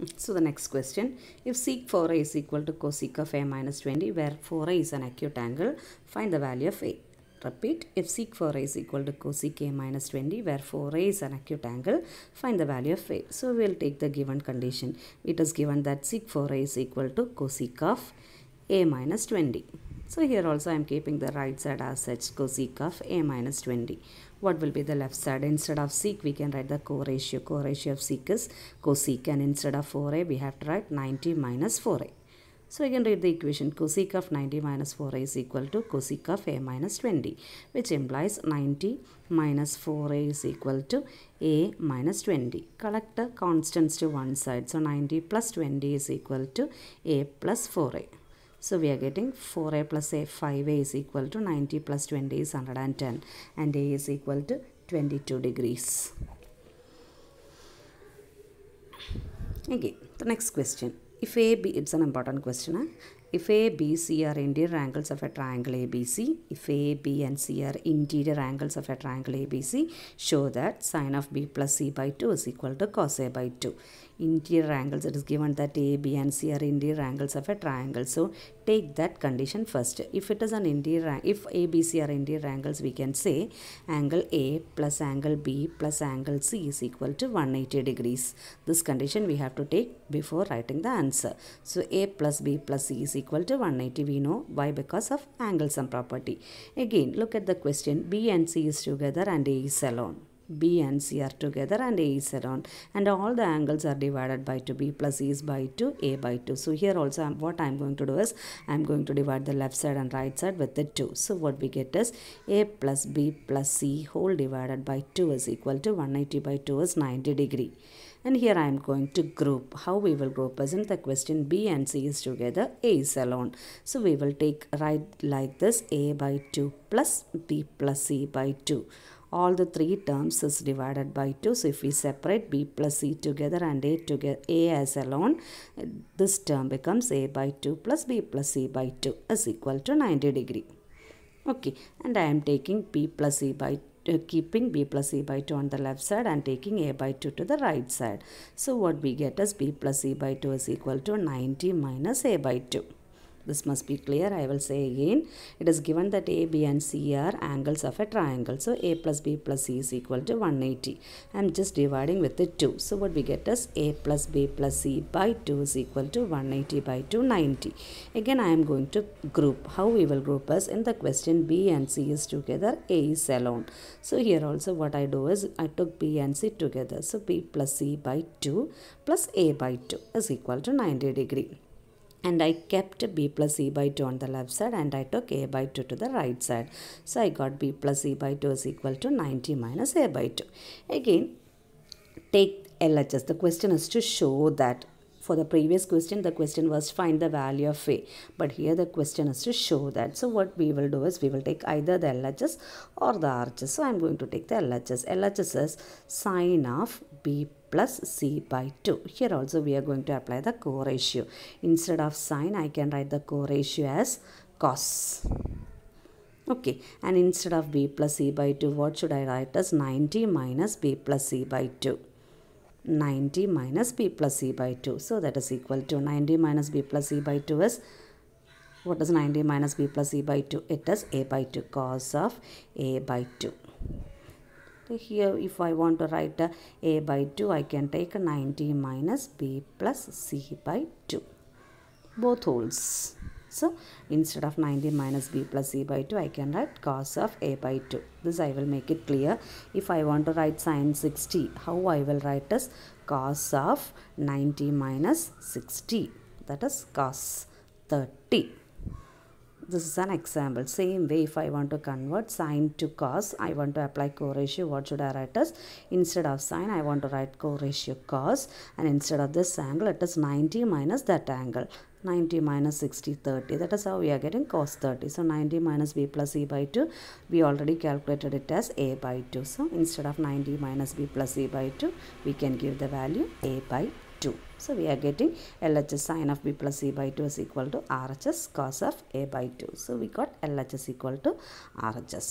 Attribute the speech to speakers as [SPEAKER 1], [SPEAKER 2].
[SPEAKER 1] So the next question, if sec 4a is equal to cosec of a minus 20 where 4a is an acute angle, find the value of a. Repeat, if sec 4a is equal to cosec a minus 20 where 4a is an acute angle, find the value of a. So we will take the given condition. It is given that sec 4a is equal to cosec of a minus 20. So here also I am keeping the right side as such cosec of a minus 20 what will be the left side instead of sec we can write the co ratio co ratio of sec is cosec and instead of 4a we have to write 90 minus 4a so we can read the equation cosec of 90 minus 4a is equal to cosec of a minus 20 which implies 90 minus 4a is equal to a minus 20. Collect the constants to one side. So 90 plus 20 is equal to a plus 4a. So we are getting 4a plus a 5a is equal to 90 plus 20 is 110 and a is equal to 22 degrees. Again, the next question. If a b, it's an important question. Huh? If A, B, C are interior angles of a triangle ABC, if A, B and C are interior angles of a triangle ABC, show that sine of B plus C by 2 is equal to cos A by 2. Interior angles, it is given that A, B and C are interior angles of a triangle. So, take that condition first. If it is an interior, if A, B, C are interior angles, we can say angle A plus angle B plus angle C is equal to 180 degrees. This condition we have to take before writing the answer. So, A plus B plus C is equal to 180. We know why because of angle sum property. Again, look at the question. B and C is together and A is alone. B and C are together and A is alone. and all the angles are divided by 2B plus E is by 2 A by 2. So here also what I'm going to do is I'm going to divide the left side and right side with the 2. So what we get is A plus B plus C whole divided by 2 is equal to 180 by 2 is 90 degree and here I am going to group. How we will group is in the question B and C is together, A is alone. So we will take right like this A by 2 plus B plus C by 2 all the three terms is divided by 2 so if we separate b plus c together and a together a as alone this term becomes a by 2 plus b plus c by 2 is equal to 90 degree okay and i am taking b plus c by uh, keeping b plus e by 2 on the left side and taking a by 2 to the right side. So what we get is b plus e by 2 is equal to 90 minus a by 2. This must be clear. I will say again. It is given that A, B and C are angles of a triangle. So A plus B plus C is equal to 180. I am just dividing with the 2. So what we get is A plus B plus C by 2 is equal to 180 by 290. Again I am going to group. How we will group us? in the question B and C is together. A is alone. So here also what I do is I took B and C together. So B plus C by 2 plus A by 2 is equal to 90 degree and I kept B plus E by 2 on the left side and I took A by 2 to the right side. So I got B plus E by 2 is equal to 90 minus A by 2. Again, take LHS. The question is to show that for the previous question the question was find the value of a but here the question is to show that so what we will do is we will take either the LHS or the RHS so I'm going to take the LHS LHS is sine of B plus C by 2 here also we are going to apply the co-ratio instead of sine I can write the co-ratio as cos okay and instead of b plus c by 2 what should I write as 90 minus b plus c by 2 90 minus b plus c by 2. So that is equal to 90 minus b plus c by 2 is what is 90 minus b plus c by 2? It is a by 2 cos of a by 2. So here if I want to write a, a by 2 I can take 90 minus b plus c by 2. Both holds. So instead of 90 minus b plus c by 2, I can write cos of a by 2. This I will make it clear. If I want to write sine 60, how I will write is cos of 90 minus 60. That is cos 30 this is an example same way if i want to convert sine to cos i want to apply co-ratio what should i write as instead of sine i want to write co-ratio cos and instead of this angle it is 90 minus that angle 90 minus 60 30 that is how we are getting cos 30 so 90 minus b plus a by 2 we already calculated it as a by 2 so instead of 90 minus b plus a by 2 we can give the value a by 2 so we are getting LHS sine of b plus a by 2 is equal to RHS cos of a by 2 so we got LHS equal to RHS